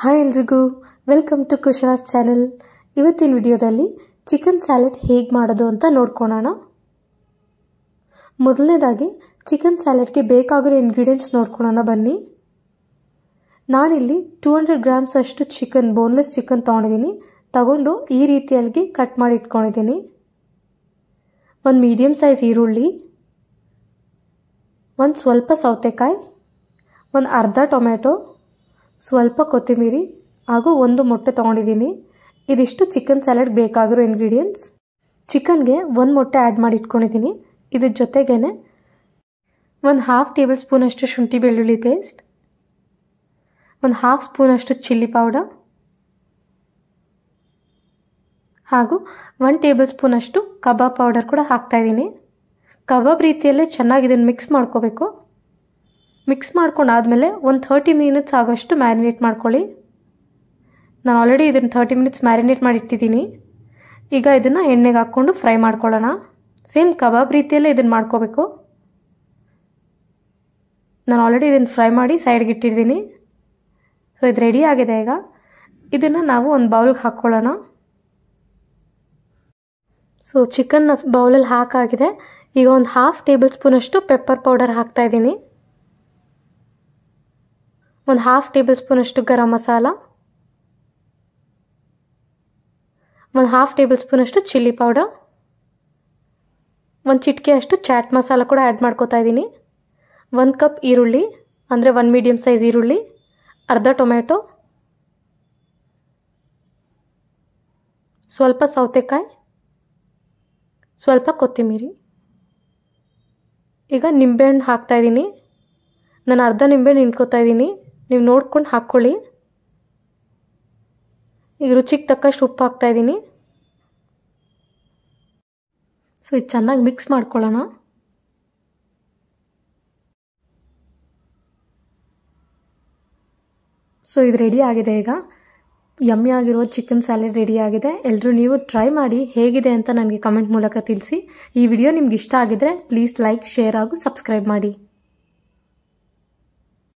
hi ಎಲ್ರಿಗೂ welcome to ಕುಶಾಸ್ channel ಇವತ್ತಿನ ವಿಡಿಯೋದಲ್ಲಿ ಚಿಕನ್ ಸ್ಯಾಲೆಡ್ ಹೇಗೆ ಮಾಡೋದು ಅಂತ ನೋಡ್ಕೊಳೋಣ ಮೊದಲನೇದಾಗಿ ಚಿಕನ್ ಸ್ಯಾಲೆಡ್ಗೆ ಬೇಕಾಗಿರೋ ಇನ್ಗ್ರೀಡಿಯೆಂಟ್ಸ್ ನೋಡ್ಕೊಳೋಣ ಬನ್ನಿ ನಾನಿಲ್ಲಿ ಟೂ ಹಂಡ್ರೆಡ್ ಗ್ರಾಮ್ಸ್ ಅಷ್ಟು ಚಿಕನ್ ಬೋನ್ಲೆಸ್ ಚಿಕನ್ ತೊಗೊಂಡಿದ್ದೀನಿ ತಗೊಂಡು ಈ ರೀತಿಯಲ್ಲಿ ಕಟ್ ಮಾಡಿ ಇಟ್ಕೊಂಡಿದ್ದೀನಿ ಒಂದು ಮೀಡಿಯಮ್ ಸೈಜ್ ಈರುಳ್ಳಿ ಒಂದು ಸ್ವಲ್ಪ ಸೌತೆಕಾಯಿ ಒಂದು ಅರ್ಧ ಟೊಮೆಟೊ ಸ್ವಲ್ಪ ಕೊತ್ತಿಮೀರಿ ಹಾಗೂ ಒಂದು ಮೊಟ್ಟೆ ತೊಗೊಂಡಿದ್ದೀನಿ ಇದಿಷ್ಟು ಚಿಕನ್ ಸ್ಯಾಲಡ್ ಬೇಕಾಗಿರೋ ಇಂಗ್ರೀಡಿಯೆಂಟ್ಸ್ ಚಿಕನ್ಗೆ ಒಂದು ಮೊಟ್ಟೆ ಆ್ಯಡ್ ಮಾಡಿ ಇಟ್ಕೊಂಡಿದ್ದೀನಿ ಇದ್ರ ಜೊತೆಗೇ ಒಂದು ಹಾಫ್ ಟೇಬಲ್ ಸ್ಪೂನಷ್ಟು ಶುಂಠಿ ಬೆಳ್ಳುಳ್ಳಿ ಪೇಸ್ಟ್ ಒಂದು ಹಾಫ್ ಸ್ಪೂನಷ್ಟು ಚಿಲ್ಲಿ ಪೌಡರ್ ಹಾಗೂ ಒನ್ ಟೇಬಲ್ ಸ್ಪೂನಷ್ಟು ಕಬಾಬ್ ಪೌಡರ್ ಕೂಡ ಹಾಕ್ತಾಯಿದ್ದೀನಿ ಕಬಾಬ್ ರೀತಿಯಲ್ಲೇ ಚೆನ್ನಾಗಿ ಇದನ್ನು ಮಿಕ್ಸ್ ಮಾಡ್ಕೋಬೇಕು ಮಿಕ್ಸ್ ಮಾಡ್ಕೊಂಡಾದಮೇಲೆ ಒಂದು ಥರ್ಟಿ ಮಿನಿಟ್ಸ್ ಆಗೋಷ್ಟು ಮ್ಯಾರಿನೇಟ್ ಮಾಡ್ಕೊಳ್ಳಿ ನಾನು ಆಲ್ರೆಡಿ ಇದನ್ನು ಥರ್ಟಿ ಮಿನಿಟ್ಸ್ ಮ್ಯಾರಿನೇಟ್ ಮಾಡಿಟ್ಟಿದ್ದೀನಿ ಈಗ ಇದನ್ನು ಎಣ್ಣೆಗೆ ಹಾಕ್ಕೊಂಡು ಫ್ರೈ ಮಾಡ್ಕೊಳ್ಳೋಣ ಸೇಮ್ ಕಬಾಬ್ ರೀತಿಯಲ್ಲೇ ಇದನ್ನು ಮಾಡ್ಕೋಬೇಕು ನಾನು ಆಲ್ರೆಡಿ ಇದನ್ನು ಫ್ರೈ ಮಾಡಿ ಸೈಡ್ಗೆ ಇಟ್ಟಿದ್ದೀನಿ ಸೊ ಇದು ರೆಡಿ ಆಗಿದೆ ಈಗ ಇದನ್ನು ನಾವು ಒಂದು ಬೌಲ್ಗೆ ಹಾಕ್ಕೊಳ್ಳೋಣ ಸೊ ಚಿಕನ್ ಬೌಲಲ್ಲಿ ಹಾಕಾಗಿದೆ ಈಗ ಒಂದು ಹಾಫ್ ಟೇಬಲ್ ಸ್ಪೂನಷ್ಟು ಪೆಪ್ಪರ್ ಪೌಡರ್ ಹಾಕ್ತಾಯಿದ್ದೀನಿ ಒಂದು ಹಾಫ್ ಟೇಬಲ್ ಸ್ಪೂನಷ್ಟು ಗರಂ ಮಸಾಲ ಒಂದು ಹಾಫ್ ಟೇಬಲ್ ಸ್ಪೂನಷ್ಟು ಚಿಲ್ಲಿ ಪೌಡರ್ ಒಂದು ಚಿಟಿಕೆಯಷ್ಟು ಚಾಟ್ ಮಸಾಲ ಕೂಡ ಆ್ಯಡ್ ಮಾಡ್ಕೋತಾ ಇದ್ದೀನಿ ಒಂದು ಕಪ್ ಈರುಳ್ಳಿ ಅಂದರೆ ಒಂದು ಮೀಡಿಯಂ ಸೈಜ್ ಈರುಳ್ಳಿ ಅರ್ಧ ಟೊಮೆಟೊ ಸ್ವಲ್ಪ ಸೌತೆಕಾಯಿ ಸ್ವಲ್ಪ ಕೊತ್ತಿಮೀರಿ ಈಗ ನಿಂಬೆಹಣ್ಣು ಹಾಕ್ತಾಯಿದ್ದೀನಿ ನಾನು ಅರ್ಧ ನಿಂಬೆಹಣ್ಣು ಹಿಂಡ್ಕೋತಾ ಇದ್ದೀನಿ ನೀವು ನೋಡ್ಕೊಂಡು ಹಾಕ್ಕೊಳ್ಳಿ ಈಗ ರುಚಿಗೆ ತಕ್ಕಷ್ಟು ಉಪ್ಪು ಇದ್ದೀನಿ ಸೊ ಇದು ಚೆನ್ನಾಗಿ ಮಿಕ್ಸ್ ಮಾಡ್ಕೊಳ್ಳೋಣ ಸೊ ಇದು ರೆಡಿ ಆಗಿದೆ ಈಗ ಯಮ್ಮಿ ಆಗಿರೋ ಚಿಕನ್ ಸ್ಯಾಲೆಡ್ ರೆಡಿ ಆಗಿದೆ ಎಲ್ಲರೂ ನೀವು ಟ್ರೈ ಮಾಡಿ ಹೇಗಿದೆ ಅಂತ ನನಗೆ ಕಮೆಂಟ್ ಮೂಲಕ ತಿಳಿಸಿ ಈ ವಿಡಿಯೋ ನಿಮ್ಗೆ ಇಷ್ಟ ಆಗಿದ್ರೆ ಪ್ಲೀಸ್ ಲೈಕ್ ಶೇರ್ ಹಾಗೂ ಸಬ್ಸ್ಕ್ರೈಬ್ ಮಾಡಿ